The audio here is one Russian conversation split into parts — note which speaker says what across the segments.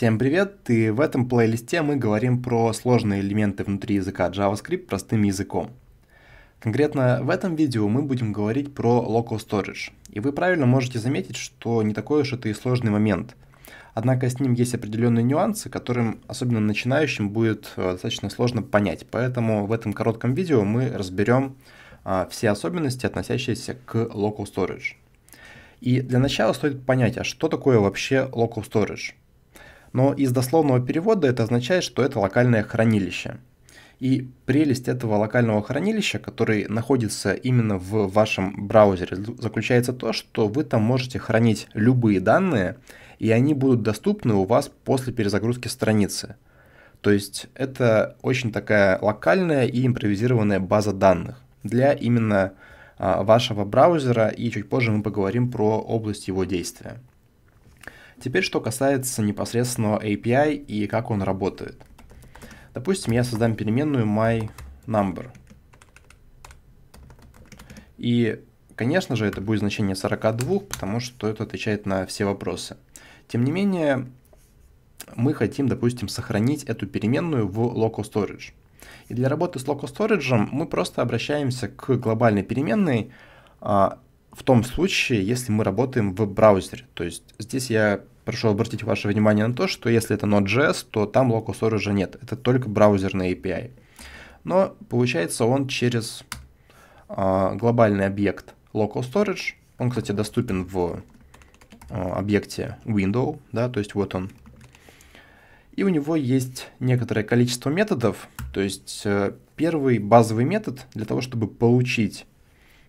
Speaker 1: Всем привет! И в этом плейлисте мы говорим про сложные элементы внутри языка JavaScript простым языком. Конкретно в этом видео мы будем говорить про local storage. И вы правильно можете заметить, что не такой уж это и сложный момент. Однако с ним есть определенные нюансы, которым, особенно начинающим, будет э, достаточно сложно понять. Поэтому в этом коротком видео мы разберем а, все особенности, относящиеся к local storage. И для начала стоит понять, а что такое вообще local storage? но из дословного перевода это означает, что это локальное хранилище. И прелесть этого локального хранилища, который находится именно в вашем браузере, заключается в том, что вы там можете хранить любые данные, и они будут доступны у вас после перезагрузки страницы. То есть это очень такая локальная и импровизированная база данных для именно а, вашего браузера, и чуть позже мы поговорим про область его действия. Теперь, что касается непосредственного API и как он работает. Допустим, я создам переменную myNumber. И, конечно же, это будет значение 42, потому что это отвечает на все вопросы. Тем не менее, мы хотим, допустим, сохранить эту переменную в local storage. И для работы с local storage мы просто обращаемся к глобальной переменной а, в том случае, если мы работаем в браузере. То есть здесь я прошу обратить ваше внимание на то, что если это Node.js, то там local storage нет, это только браузерный API. Но получается он через э, глобальный объект local storage, он, кстати, доступен в э, объекте window, да, то есть вот он. И у него есть некоторое количество методов, то есть э, первый базовый метод для того, чтобы получить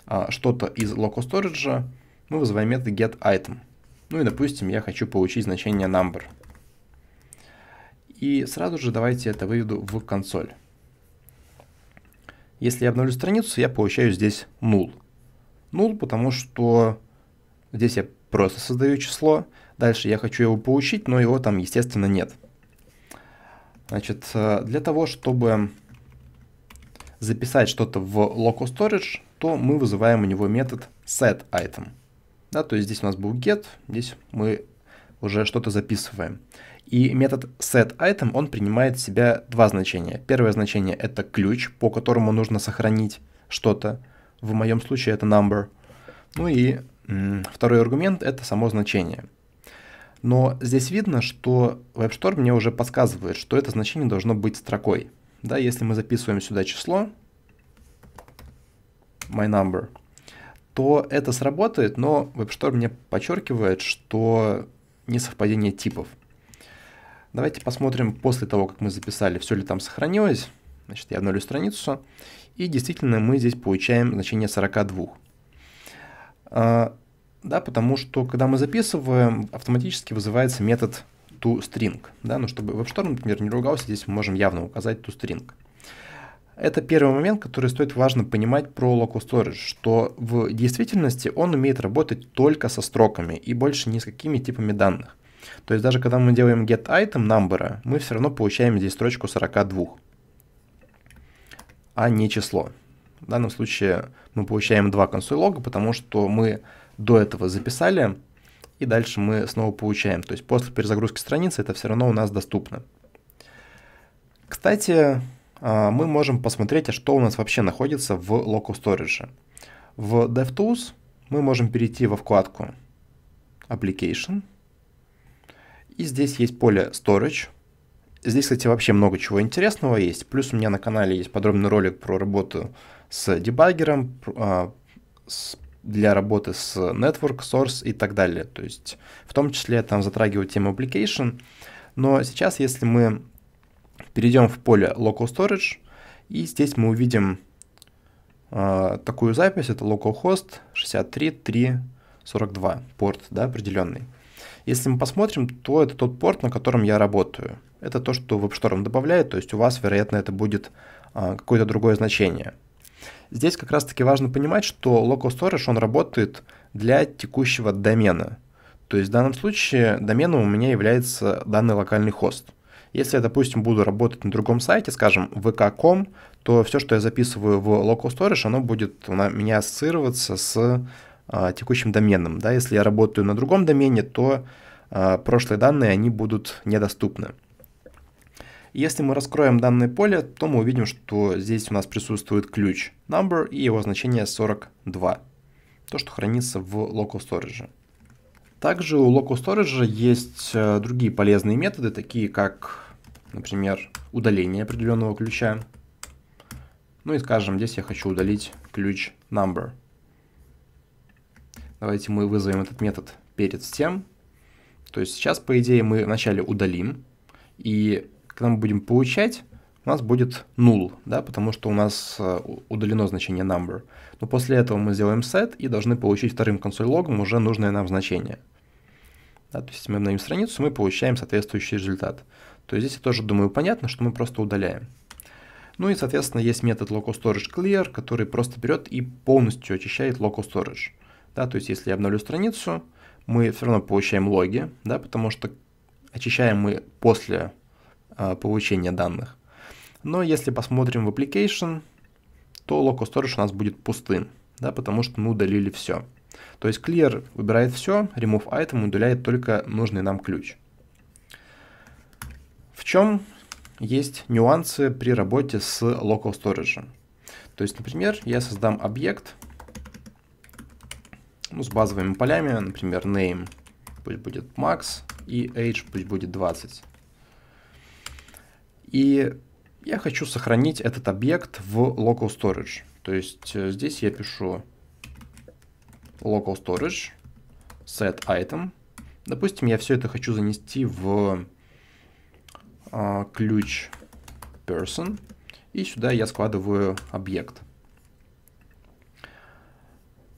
Speaker 1: э, что-то из local storage, мы вызываем метод getItem. item ну и, допустим, я хочу получить значение number. И сразу же давайте это выведу в консоль. Если я обновлю страницу, я получаю здесь null. Null, потому что здесь я просто создаю число. Дальше я хочу его получить, но его там, естественно, нет. Значит, э, для того, чтобы записать что-то в local storage, то мы вызываем у него метод setItem. item да, то есть здесь у нас был get, здесь мы уже что-то записываем. И метод setItem, он принимает в себя два значения. Первое значение — это ключ, по которому нужно сохранить что-то. В моем случае это number. Ну и второй аргумент — это само значение. Но здесь видно, что WebStorm мне уже подсказывает, что это значение должно быть строкой. Да, если мы записываем сюда число, my number — то это сработает, но WebStorm мне подчеркивает, что не совпадение типов. Давайте посмотрим после того, как мы записали, все ли там сохранилось. Значит, я обновлю страницу. И действительно мы здесь получаем значение 42. А, да, потому что когда мы записываем, автоматически вызывается метод toString. Да, но ну, чтобы WebStorm, например, не ругался, здесь мы можем явно указать toString. Это первый момент, который стоит важно понимать про Local Storage, что в действительности он умеет работать только со строками и больше ни с какими типами данных. То есть даже когда мы делаем get item number, мы все равно получаем здесь строчку 42, а не число. В данном случае мы получаем два консоль лога, потому что мы до этого записали, и дальше мы снова получаем. То есть после перезагрузки страницы это все равно у нас доступно. Кстати, а, мы можем посмотреть, а что у нас вообще находится в Local Storage. В DevTools мы можем перейти во вкладку Application. И здесь есть поле Storage. Здесь, кстати, вообще много чего интересного есть. Плюс у меня на канале есть подробный ролик про работу с дебаггером, а, для работы с Network, Source и так далее. То есть в том числе там затрагивают тему Application. Но сейчас, если мы Перейдем в поле Local Storage, и здесь мы увидим э, такую запись, это localhost 63342, порт да, определенный. Если мы посмотрим, то это тот порт, на котором я работаю. Это то, что WebStorm добавляет, то есть у вас, вероятно, это будет э, какое-то другое значение. Здесь как раз-таки важно понимать, что local storage, он работает для текущего домена. То есть в данном случае доменом у меня является данный локальный хост. Если я, допустим, буду работать на другом сайте, скажем, vk.com, то все, что я записываю в local storage, оно будет у меня ассоциироваться с а, текущим доменом. Да? Если я работаю на другом домене, то а, прошлые данные, они будут недоступны. Если мы раскроем данное поле, то мы увидим, что здесь у нас присутствует ключ number и его значение 42, то, что хранится в local storage. Также у Local Storage есть э, другие полезные методы, такие как, например, удаление определенного ключа. Ну и скажем, здесь я хочу удалить ключ number. Давайте мы вызовем этот метод перед тем. То есть сейчас, по идее, мы вначале удалим, и когда мы будем получать у нас будет null, да, потому что у нас э, удалено значение number. Но после этого мы сделаем set и должны получить вторым консоль-логом уже нужное нам значение. Да, то есть мы обновим страницу, мы получаем соответствующий результат. То есть здесь я тоже думаю понятно, что мы просто удаляем. Ну и, соответственно, есть метод localStorageClear, который просто берет и полностью очищает localStorage. Да, то есть если я обновлю страницу, мы все равно получаем логи, да, потому что очищаем мы после э, получения данных. Но если посмотрим в application, то local storage у нас будет пустым, да, потому что мы удалили все. То есть clear выбирает все, remove item удаляет только нужный нам ключ. В чем есть нюансы при работе с local storage? То есть, например, я создам объект ну, с базовыми полями, например, name пусть будет max и age пусть будет 20. И я хочу сохранить этот объект в local storage. То есть э, здесь я пишу local storage set item. Допустим, я все это хочу занести в а, ключ person. И сюда я складываю объект.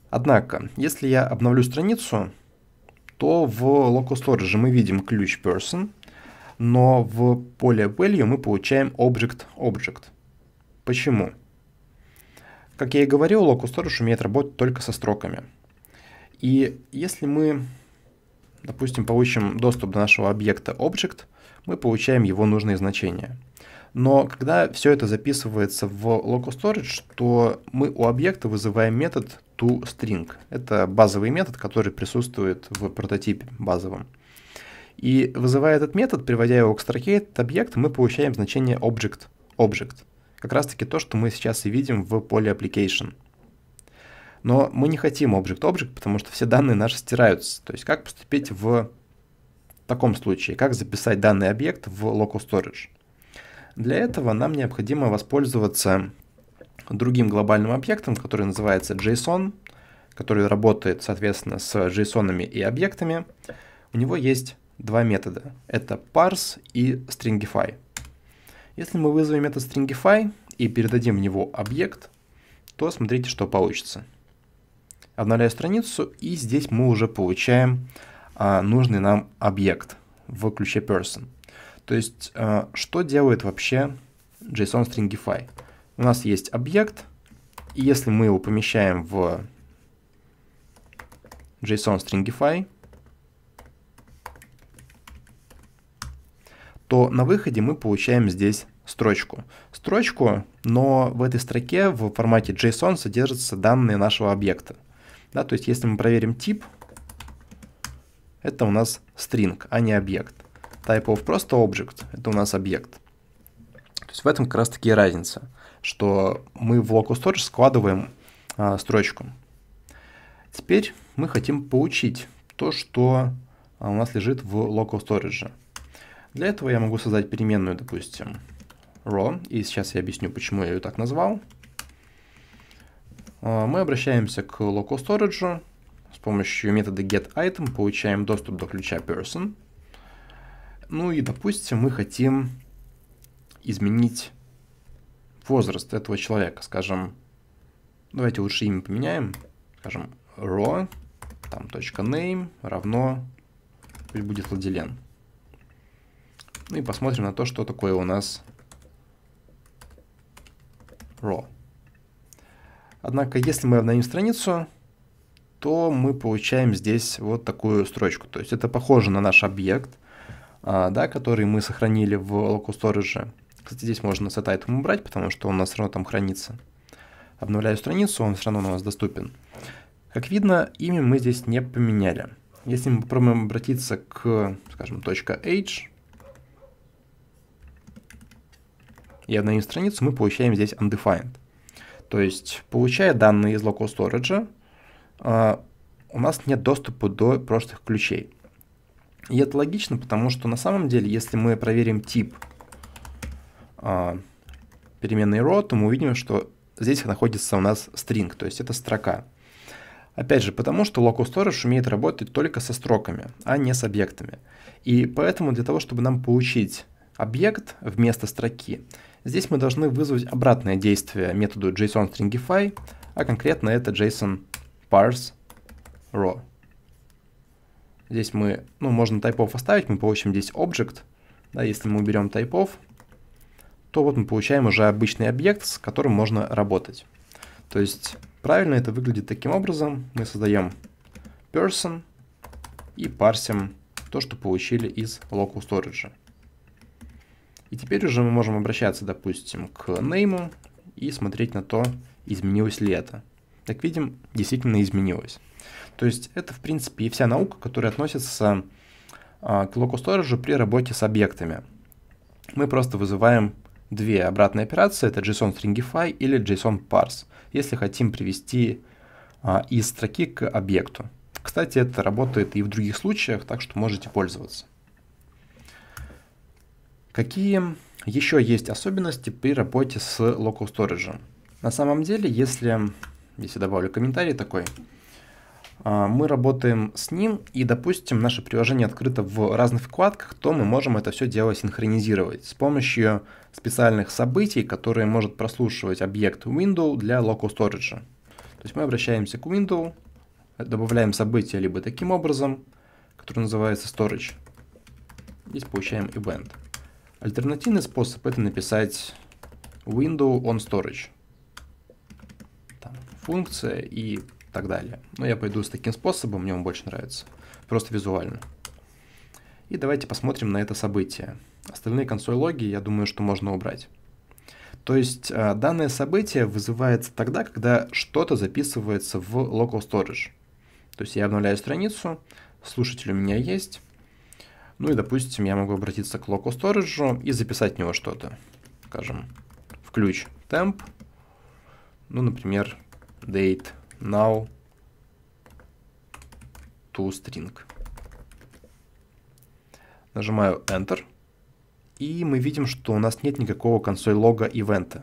Speaker 1: Однако, если я обновлю страницу, то в local storage мы видим ключ person, но в поле value мы получаем object-object. Почему? Как я и говорил, Locus Storage умеет работать только со строками. И если мы, допустим, получим доступ до нашего объекта object, мы получаем его нужные значения. Но когда все это записывается в Local Storage, то мы у объекта вызываем метод toString. Это базовый метод, который присутствует в прототипе базовом. И вызывая этот метод, приводя его к строке, этот объект, мы получаем значение object. object. Как раз таки то, что мы сейчас и видим в поле application. Но мы не хотим object-object, потому что все данные наши стираются. То есть как поступить в таком случае? Как записать данный объект в local storage? Для этого нам необходимо воспользоваться другим глобальным объектом, который называется JSON, который работает, соответственно, с JSON и объектами. У него есть два метода. Это parse и stringify. Если мы вызовем метод stringify и передадим в него объект, то смотрите, что получится. Обновляю страницу, и здесь мы уже получаем а, нужный нам объект в ключе person. То есть, а, что делает вообще JSON Stringify? У нас есть объект, и если мы его помещаем в JSON Stringify, то на выходе мы получаем здесь строчку. Строчку, но в этой строке в формате JSON содержатся данные нашего объекта. Да, то есть если мы проверим тип, это у нас string, а не объект. Type of просто object, это у нас объект. То есть в этом как раз таки разница, что мы в local storage складываем а, строчку. Теперь мы хотим получить то, что а, у нас лежит в local storage. Для этого я могу создать переменную, допустим, raw, и сейчас я объясню, почему я ее так назвал. А, мы обращаемся к local storage, с помощью метода getItem получаем доступ до ключа person. Ну и, допустим, мы хотим изменить возраст этого человека. Скажем, давайте лучше имя поменяем. Скажем, raw, там, точка .name равно, пусть будет Владилен. Ну и посмотрим на то, что такое у нас raw. Однако, если мы обновим страницу, то мы получаем здесь вот такую строчку. То есть это похоже на наш объект, а, да, который мы сохранили в local storage. Кстати, здесь можно set item убрать, потому что он у нас все равно там хранится. Обновляю страницу, он все равно у нас доступен. Как видно, имя мы здесь не поменяли. Если мы попробуем обратиться к, скажем, .h, и обновим страницу, мы получаем здесь undefined. То есть, получая данные из local storage, э, у нас нет доступа до прошлых ключей. И это логично, потому что на самом деле, если мы проверим тип э, переменной row, то мы увидим, что здесь находится у нас string, то есть это строка. Опять же, потому что local storage умеет работать только со строками, а не с объектами. И поэтому для того, чтобы нам получить объект вместо строки, Здесь мы должны вызвать обратное действие методу JSON stringify, а конкретно это JSON parse raw. Здесь мы, ну, можно тайпов оставить, мы получим здесь object. Да, если мы уберем тайпов, то вот мы получаем уже обычный объект, с которым можно работать. То есть правильно это выглядит таким образом. Мы создаем person и парсим то, что получили из local storage. И теперь уже мы можем обращаться, допустим, к name и смотреть на то, изменилось ли это. Как видим, действительно изменилось. То есть это, в принципе, и вся наука, которая относится а, к локу сторожу при работе с объектами. Мы просто вызываем две обратные операции, это JSON Stringify или JSON Parse, если хотим привести а, из строки к объекту. Кстати, это работает и в других случаях, так что можете пользоваться. Какие еще есть особенности при работе с local storage? На самом деле, если, если добавлю комментарий такой, а, мы работаем с ним, и, допустим, наше приложение открыто в разных вкладках, то мы можем это все дело синхронизировать с помощью специальных событий, которые может прослушивать объект window для local storage. То есть мы обращаемся к window, добавляем событие либо таким образом, который называется storage. Здесь получаем event. Альтернативный способ это написать window on storage. Там, функция и так далее. Но я пойду с таким способом, мне он больше нравится. Просто визуально. И давайте посмотрим на это событие. Остальные консоль-логи, я думаю, что можно убрать. То есть а, данное событие вызывается тогда, когда что-то записывается в local storage. То есть я обновляю страницу, слушатель у меня есть, ну и, допустим, я могу обратиться к local storage и записать в него что-то. Скажем, в ключ temp, ну, например, date now to string. Нажимаю Enter, и мы видим, что у нас нет никакого консоль лога ивента.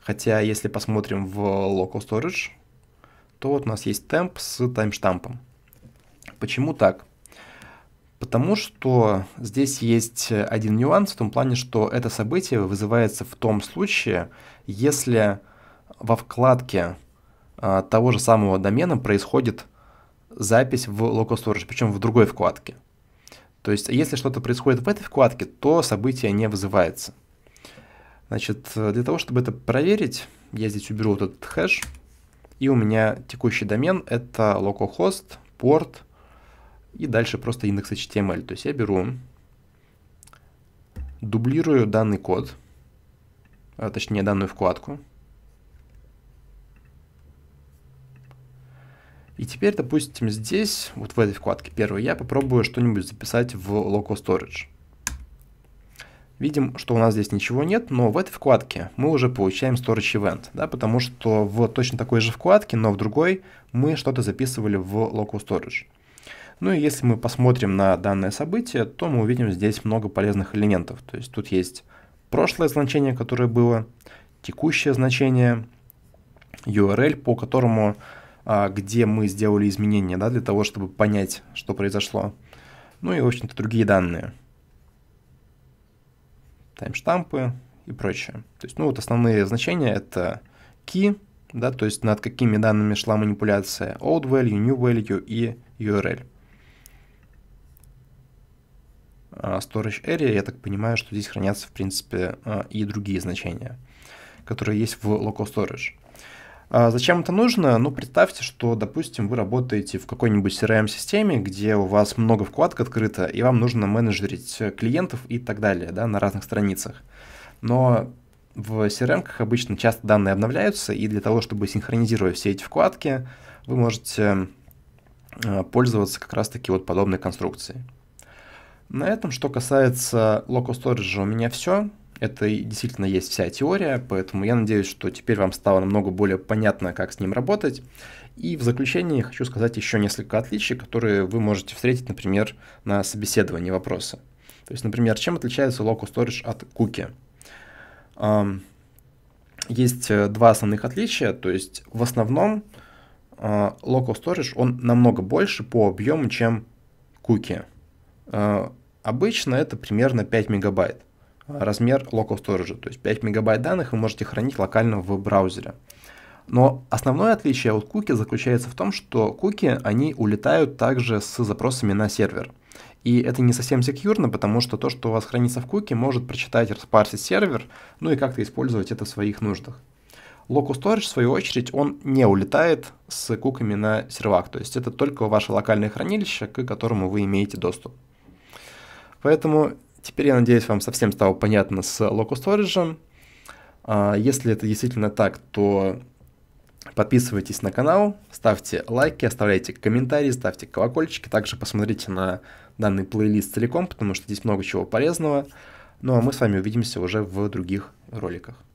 Speaker 1: Хотя, если посмотрим в local storage, то вот у нас есть темп с таймштампом. Почему так? Потому что здесь есть один нюанс в том плане, что это событие вызывается в том случае, если во вкладке а, того же самого домена происходит запись в local storage, причем в другой вкладке. То есть, если что-то происходит в этой вкладке, то событие не вызывается. Значит, для того, чтобы это проверить, я здесь уберу вот этот хэш, и у меня текущий домен — это localhost, порт — и дальше просто индекс HTML. То есть я беру, дублирую данный код, а, точнее данную вкладку. И теперь, допустим, здесь, вот в этой вкладке первой, я попробую что-нибудь записать в Local Storage. Видим, что у нас здесь ничего нет, но в этой вкладке мы уже получаем Storage Event, да, потому что в точно такой же вкладке, но в другой, мы что-то записывали в Local Storage. Ну и если мы посмотрим на данное событие, то мы увидим здесь много полезных элементов. То есть тут есть прошлое значение, которое было, текущее значение, URL, по которому, а, где мы сделали изменения, да, для того, чтобы понять, что произошло. Ну и, в общем-то, другие данные. Таймштампы и прочее. То есть, ну вот основные значения это key, да, то есть над какими данными шла манипуляция, old value, new value и URL. Э, storage area, я так понимаю, что здесь хранятся, в принципе, э, и другие значения, которые есть в local storage. А зачем это нужно? Ну, представьте, что, допустим, вы работаете в какой-нибудь CRM-системе, где у вас много вкладок открыто, и вам нужно менеджерить клиентов и так далее, да, на разных страницах. Но в CRM, как обычно, часто данные обновляются, и для того, чтобы синхронизировать все эти вкладки, вы можете э, пользоваться как раз-таки вот подобной конструкцией. На этом, что касается local storage, у меня все. Это действительно есть вся теория, поэтому я надеюсь, что теперь вам стало намного более понятно, как с ним работать. И в заключение хочу сказать еще несколько отличий, которые вы можете встретить, например, на собеседовании вопроса. То есть, например, чем отличается local storage от куки? Есть э, два основных отличия, то есть в основном э, local storage, он намного больше по объему, чем куки. Э, Обычно это примерно 5 мегабайт размер local storage, то есть 5 мегабайт данных вы можете хранить локально в браузере. Но основное отличие от куки заключается в том, что куки, они улетают также с запросами на сервер. И это не совсем секьюрно, потому что то, что у вас хранится в куке, может прочитать, распарсить сервер, ну и как-то использовать это в своих нуждах. Local Storage, в свою очередь, он не улетает с куками на сервак, то есть это только ваше локальное хранилище, к которому вы имеете доступ. Поэтому теперь, я надеюсь, вам совсем стало понятно с local storage. А, если это действительно так, то подписывайтесь на канал, ставьте лайки, оставляйте комментарии, ставьте колокольчики. Также посмотрите на данный плейлист целиком, потому что здесь много чего полезного. Ну а мы с вами увидимся уже в других роликах.